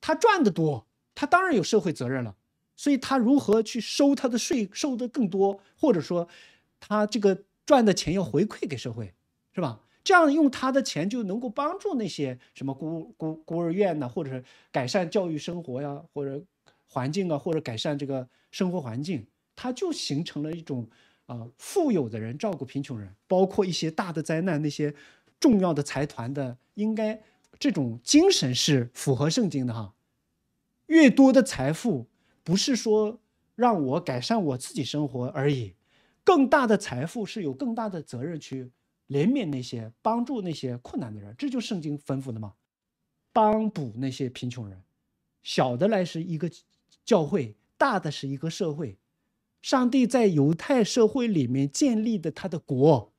他赚的多，他当然有社会责任了。所以他如何去收他的税，收的更多，或者说他这个赚的钱要回馈给社会，是吧？这样用他的钱就能够帮助那些什么孤孤孤儿院呐，或者是改善教育生活呀，或者环境啊，或者改善这个生活环境。它就形成了一种啊，富有的人照顾贫穷人，包括一些大的灾难，那些重要的财团的应该这种精神是符合圣经的哈。越多的财富不是说让我改善我自己生活而已，更大的财富是有更大的责任去怜悯那些帮助那些困难的人，这就圣经吩咐的嘛，帮补那些贫穷人，小的来是一个教会，大的是一个社会。上帝在犹太社会里面建立的他的国，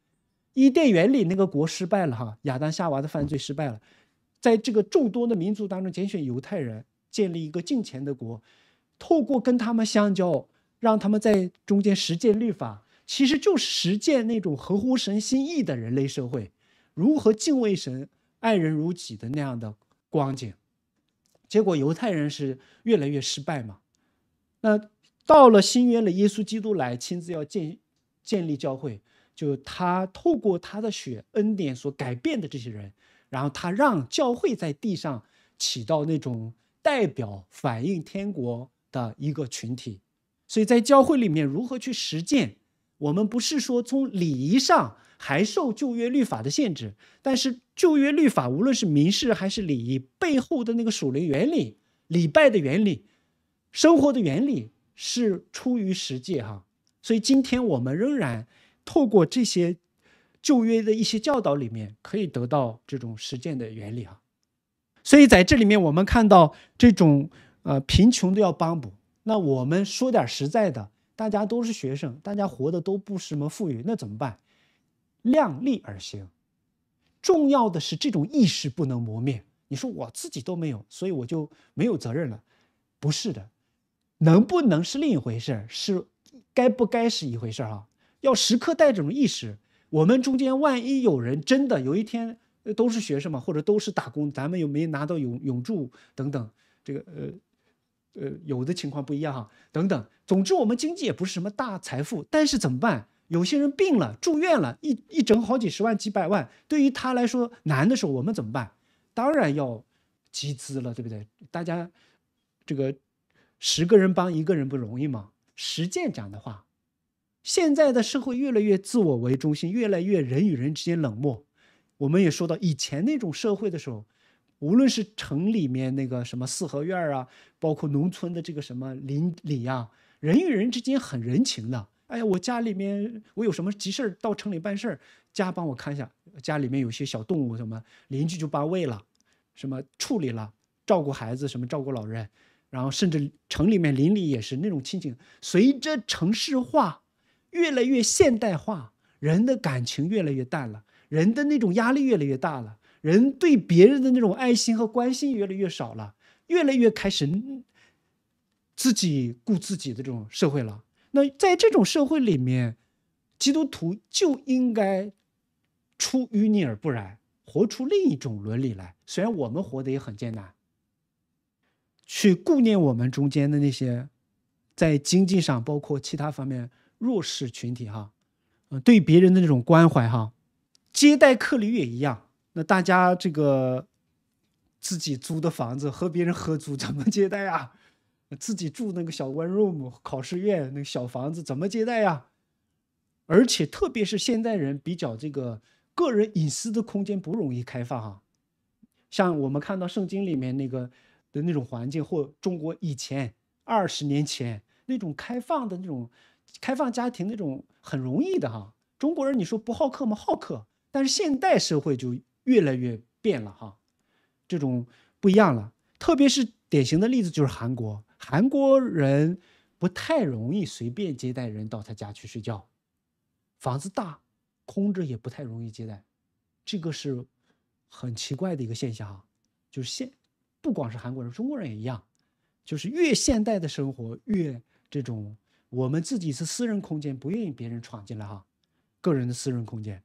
伊甸园里那个国失败了哈，亚当夏娃的犯罪失败了，在这个众多的民族当中拣选犹太人建立一个敬虔的国，透过跟他们相交，让他们在中间实践律法，其实就实践那种合乎神心意的人类社会，如何敬畏神、爱人如己的那样的光景，结果犹太人是越来越失败嘛，那。到了新约了，耶稣基督来亲自要建建立教会，就他透过他的血恩典所改变的这些人，然后他让教会在地上起到那种代表反映天国的一个群体。所以在教会里面如何去实践，我们不是说从礼仪上还受旧约律法的限制，但是旧约律法无论是民事还是礼仪背后的那个属灵原理、礼拜的原理、生活的原理。是出于实践哈，所以今天我们仍然透过这些旧约的一些教导里面，可以得到这种实践的原理哈。所以在这里面，我们看到这种呃贫穷都要帮补。那我们说点实在的，大家都是学生，大家活的都不什么富裕，那怎么办？量力而行。重要的是这种意识不能磨灭。你说我自己都没有，所以我就没有责任了？不是的。能不能是另一回事儿，是该不该是一回事儿啊？要时刻带这种意识。我们中间万一有人真的有一天都是学生嘛，或者都是打工，咱们又没拿到永永住等等，这个呃呃有的情况不一样哈，等等。总之，我们经济也不是什么大财富，但是怎么办？有些人病了住院了一一整好几十万几百万，对于他来说难的时候，我们怎么办？当然要集资了，对不对？大家这个。十个人帮一个人不容易吗？实践讲的话，现在的社会越来越自我为中心，越来越人与人之间冷漠。我们也说到以前那种社会的时候，无论是城里面那个什么四合院啊，包括农村的这个什么邻里啊，人与人之间很人情的。哎呀，我家里面我有什么急事到城里办事家帮我看一下。家里面有些小动物什么，邻居就帮喂了，什么处理了，照顾孩子什么，照顾老人。然后，甚至城里面邻里也是那种亲情。随着城市化越来越现代化，人的感情越来越淡了，人的那种压力越来越大了，人对别人的那种爱心和关心越来越少了，越来越开始自己顾自己的这种社会了。那在这种社会里面，基督徒就应该出淤泥而不染，活出另一种伦理来。虽然我们活得也很艰难。去顾念我们中间的那些，在经济上包括其他方面弱势群体哈，嗯，对别人的那种关怀哈，接待客旅也一样。那大家这个自己租的房子和别人合租怎么接待呀？自己住那个小 one room 考试院那个小房子怎么接待呀？而且特别是现代人比较这个个人隐私的空间不容易开放哈，像我们看到圣经里面那个。的那种环境，或中国以前二十年前那种开放的那种开放家庭那种很容易的哈，中国人你说不好客吗？好客，但是现代社会就越来越变了哈，这种不一样了。特别是典型的例子就是韩国，韩国人不太容易随便接待人到他家去睡觉，房子大，空着也不太容易接待，这个是很奇怪的一个现象哈，就是现。不光是韩国人，中国人也一样，就是越现代的生活越这种，我们自己是私人空间，不愿意别人闯进来哈，个人的私人空间，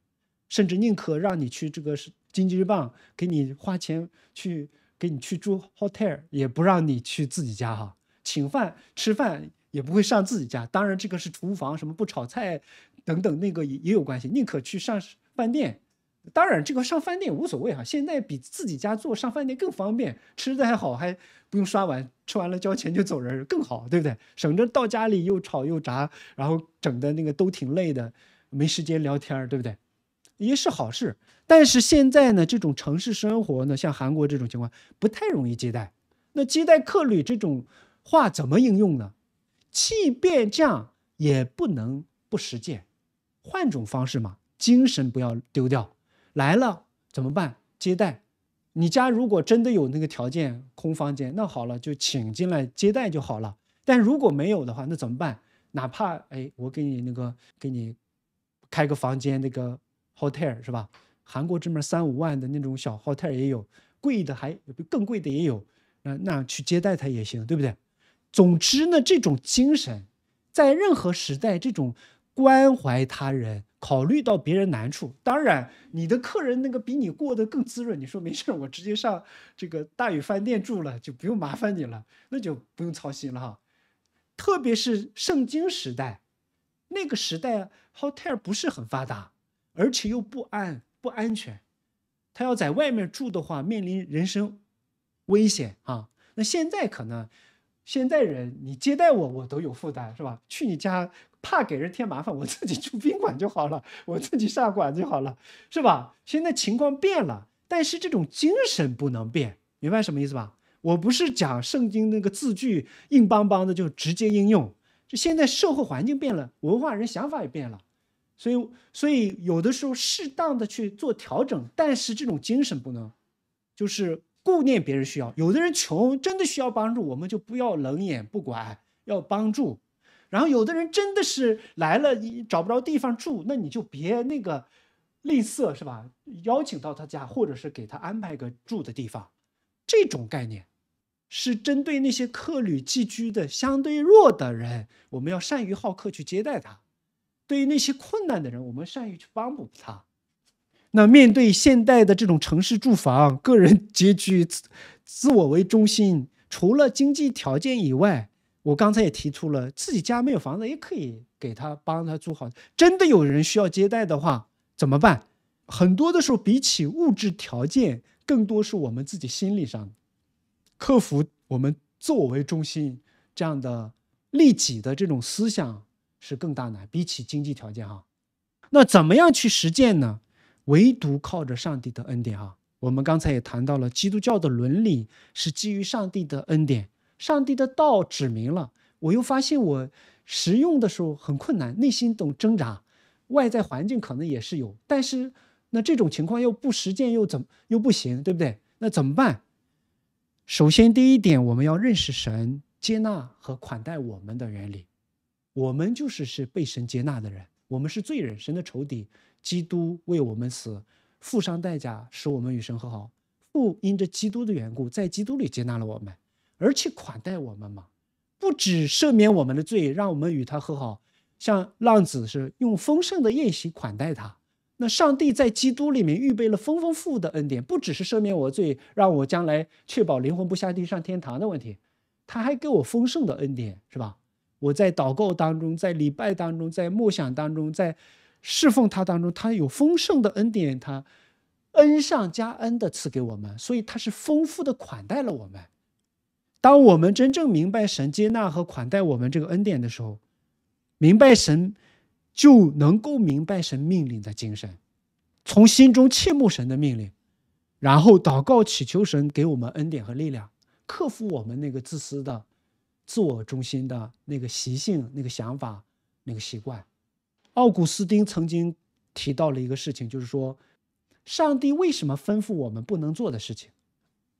甚至宁可让你去这个《经济日报》，给你花钱去给你去住 hotel，也不让你去自己家哈，请饭吃饭也不会上自己家，当然这个是厨房什么不炒菜等等，那个也也有关系，宁可去上饭店。当然，这个上饭店无所谓哈，现在比自己家做上饭店更方便，吃的还好，还不用刷碗，吃完了交钱就走人，更好，对不对？省着到家里又吵又炸，然后整的那个都挺累的，没时间聊天，对不对？也是好事。但是现在呢，这种城市生活呢，像韩国这种情况不太容易接待。那接待客旅这种话怎么应用呢？即便这样，也不能不实践，换种方式嘛，精神不要丢掉。来了怎么办？接待，你家如果真的有那个条件，空房间那好了，就请进来接待就好了。但如果没有的话，那怎么办？哪怕哎，我给你那个，给你开个房间，那个 hotel 是吧？韩国这边三五万的那种小 hotel 也有，贵的还更贵的也有，那那去接待他也行，对不对？总之呢，这种精神在任何时代，这种关怀他人。考虑到别人难处，当然你的客人那个比你过得更滋润。你说没事儿，我直接上这个大宇饭店住了，就不用麻烦你了，那就不用操心了哈。特别是圣经时代，那个时代 hotel 不是很发达，而且又不安不安全，他要在外面住的话，面临人身危险啊。那现在可能现在人，你接待我，我都有负担是吧？去你家。怕给人添麻烦，我自己住宾馆就好了，我自己下馆就好了，是吧？现在情况变了，但是这种精神不能变，明白什么意思吧？我不是讲圣经那个字句硬邦邦的就直接应用，就现在社会环境变了，文化人想法也变了，所以所以有的时候适当的去做调整，但是这种精神不能，就是顾念别人需要，有的人穷真的需要帮助，我们就不要冷眼不管，要帮助。然后有的人真的是来了，你找不着地方住，那你就别那个吝啬是吧？邀请到他家，或者是给他安排个住的地方，这种概念是针对那些客旅寄居的相对弱的人，我们要善于好客去接待他。对于那些困难的人，我们善于去帮助他。那面对现代的这种城市住房、个人拮据、自自我为中心，除了经济条件以外。我刚才也提出了，自己家没有房子也可以给他帮他租好。真的有人需要接待的话，怎么办？很多的时候，比起物质条件，更多是我们自己心理上克服我们自我为中心这样的利己的这种思想是更大难。比起经济条件哈，那怎么样去实践呢？唯独靠着上帝的恩典哈。我们刚才也谈到了，基督教的伦理是基于上帝的恩典。上帝的道指明了，我又发现我实用的时候很困难，内心总挣扎，外在环境可能也是有。但是那这种情况又不实践又怎又不行，对不对？那怎么办？首先第一点，我们要认识神接纳和款待我们的原理。我们就是是被神接纳的人，我们是罪人，神的仇敌。基督为我们死，付上代价，使我们与神和好。不因着基督的缘故，在基督里接纳了我们。而且款待我们嘛，不止赦免我们的罪，让我们与他和好，像浪子是用丰盛的宴席款待他。那上帝在基督里面预备了丰丰富的恩典，不只是赦免我罪，让我将来确保灵魂不下地上天堂的问题，他还给我丰盛的恩典，是吧？我在祷告当中，在礼拜当中，在默想当中，在侍奉他当中，他有丰盛的恩典，他恩上加恩的赐给我们，所以他是丰富的款待了我们。当我们真正明白神接纳和款待我们这个恩典的时候，明白神就能够明白神命令的精神，从心中切慕神的命令，然后祷告祈求神给我们恩典和力量，克服我们那个自私的、自我中心的那个习性、那个想法、那个习惯。奥古斯丁曾经提到了一个事情，就是说，上帝为什么吩咐我们不能做的事情？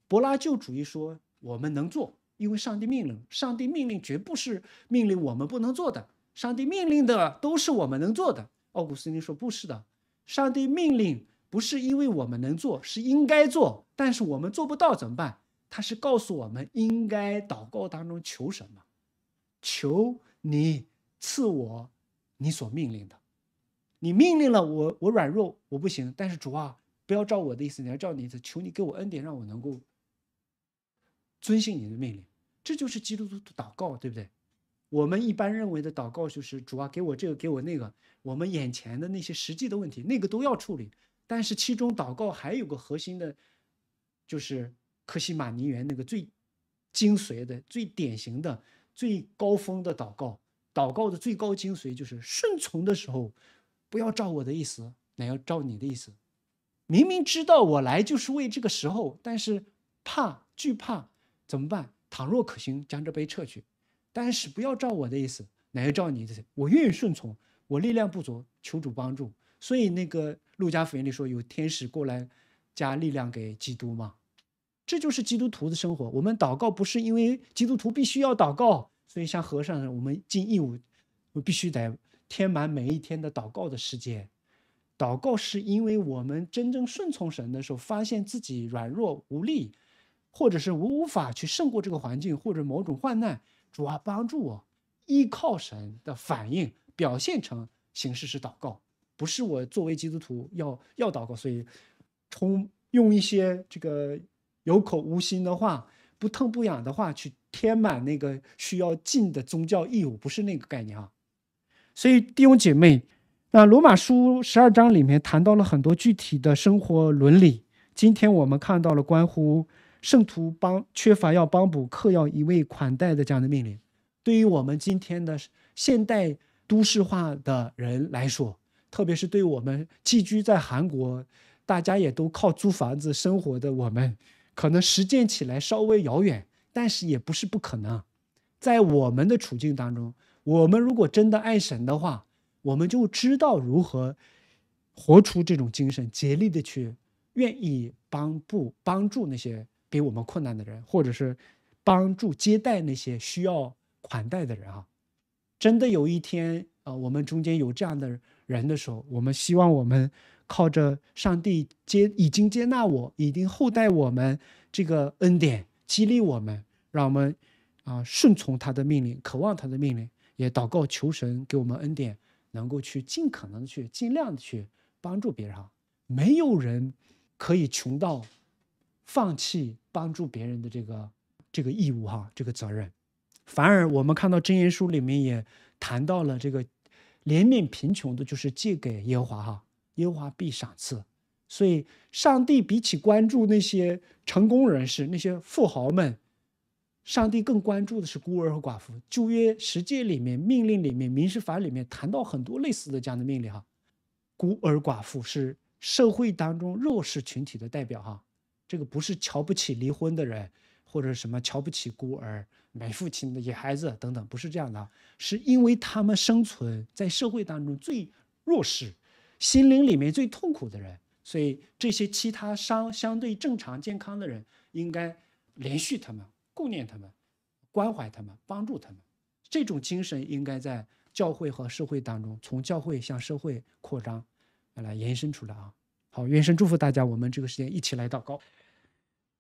柏拉救主义说。我们能做，因为上帝命令。上帝命令绝不是命令我们不能做的，上帝命令的都是我们能做的。奥古斯丁说：“不是的，上帝命令不是因为我们能做，是应该做。但是我们做不到怎么办？他是告诉我们应该祷告当中求什么，求你赐我你所命令的。你命令了我，我软弱，我不行。但是主啊，不要照我的意思，你要照你的意思。求你给我恩典，让我能够。”遵行你的命令，这就是基督徒的祷告，对不对？我们一般认为的祷告就是主啊，给我这个，给我那个。我们眼前的那些实际的问题，那个都要处理。但是其中祷告还有个核心的，就是克西玛尼园那个最精髓的、最典型的、最高峰的祷告。祷告的最高精髓就是顺从的时候，不要照我的意思，乃要照你的意思。明明知道我来就是为这个时候，但是怕惧怕。怎么办？倘若可行，将这杯撤去；但是不要照我的意思，乃要照你的。我愿意顺从。我力量不足，求主帮助。所以那个路加福音里说，有天使过来加力量给基督嘛。这就是基督徒的生活。我们祷告不是因为基督徒必须要祷告，所以像和尚，我们尽义务，必须得填满每一天的祷告的时间。祷告是因为我们真正顺从神的时候，发现自己软弱无力。或者是无法去胜过这个环境或者某种患难，主要帮助我依靠神的反应表现成形式是祷告，不是我作为基督徒要要祷告，所以充用一些这个有口无心的话、不痛不痒的话去填满那个需要尽的宗教义务，不是那个概念啊。所以弟兄姐妹，那罗马书十二章里面谈到了很多具体的生活伦理，今天我们看到了关乎。圣徒帮缺乏要帮补客要一味款待的这样的命令，对于我们今天的现代都市化的人来说，特别是对我们寄居在韩国，大家也都靠租房子生活的我们，可能实践起来稍微遥远，但是也不是不可能。在我们的处境当中，我们如果真的爱神的话，我们就知道如何活出这种精神，竭力的去愿意帮补帮助那些。给我们困难的人，或者是帮助接待那些需要款待的人啊！真的有一天啊，我们中间有这样的人的时候，我们希望我们靠着上帝接已经接纳我，已经厚待我们这个恩典，激励我们，让我们啊顺从他的命令，渴望他的命令，也祷告求神给我们恩典，能够去尽可能去尽量的去帮助别人。啊。没有人可以穷到。放弃帮助别人的这个这个义务哈，这个责任，反而我们看到真言书里面也谈到了这个怜悯贫穷的，就是借给耶和华哈，耶和华必赏赐。所以上帝比起关注那些成功人士、那些富豪们，上帝更关注的是孤儿和寡妇。旧约十诫里面、命令里面、民事法里面谈到很多类似的这样的命令哈。孤儿寡妇是社会当中弱势群体的代表哈。这个不是瞧不起离婚的人，或者什么瞧不起孤儿、没父亲的野孩子等等，不是这样的，是因为他们生存在社会当中最弱势，心灵里面最痛苦的人，所以这些其他相相对正常健康的人应该怜恤他们、顾念他们、关怀他们、帮助他们，这种精神应该在教会和社会当中，从教会向社会扩张，来延伸出来啊。好，愿神祝福大家。我们这个时间一起来祷告，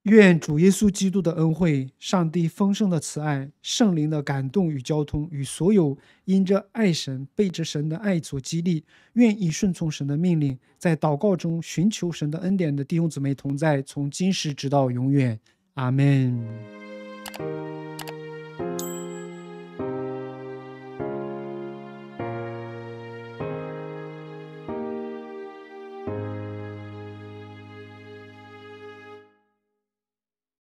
愿主耶稣基督的恩惠、上帝丰盛的慈爱、圣灵的感动与交通，与所有因着爱神、背着神的爱所激励、愿意顺从神的命令，在祷告中寻求神的恩典的弟兄姊妹同在，从今时直到永远。阿门。